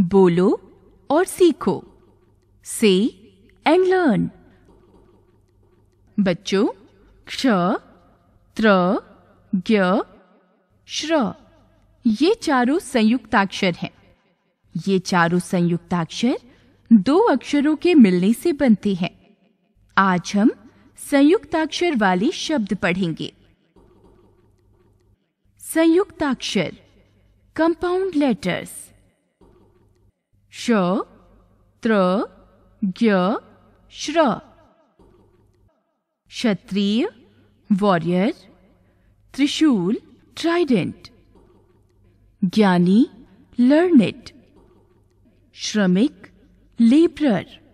बोलो और सीखो से एंड लर्न बच्चों क्ष त्र ज्ञ श्र ये चारों संयुक्ताक्षर हैं ये चारों संयुक्ताक्षर दो अक्षरों के मिलने से बनते हैं आज हम संयुक्ताक्षर वाले शब्द पढ़ेंगे संयुक्ताक्षर कंपाउंड लेटर्स श त्र ज्ञ श्र क्षत्रिय वॉरियर त्रिशूल ट्राइडेंट ज्ञानी लर्नेट श्रमिक लेबरर